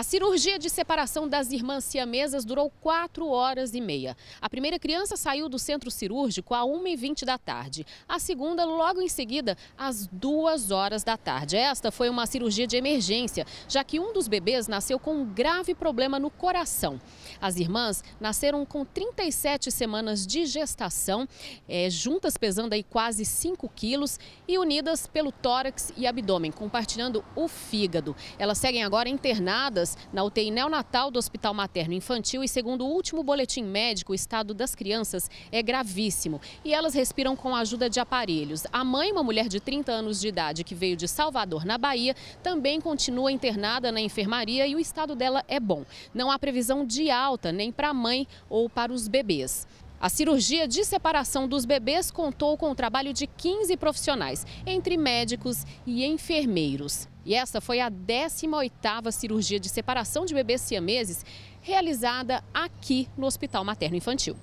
A cirurgia de separação das irmãs siamesas durou 4 horas e meia. A primeira criança saiu do centro cirúrgico a 1h20 da tarde. A segunda, logo em seguida, às 2 horas da tarde. Esta foi uma cirurgia de emergência, já que um dos bebês nasceu com um grave problema no coração. As irmãs nasceram com 37 semanas de gestação, é, juntas pesando aí quase 5 quilos e unidas pelo tórax e abdômen, compartilhando o fígado. Elas seguem agora internadas na UTI neonatal do Hospital Materno Infantil e, segundo o último boletim médico, o estado das crianças é gravíssimo e elas respiram com a ajuda de aparelhos. A mãe, uma mulher de 30 anos de idade que veio de Salvador, na Bahia, também continua internada na enfermaria e o estado dela é bom. Não há previsão de alta nem para a mãe ou para os bebês. A cirurgia de separação dos bebês contou com o trabalho de 15 profissionais, entre médicos e enfermeiros. E essa foi a 18ª cirurgia de separação de bebês siameses realizada aqui no Hospital Materno Infantil.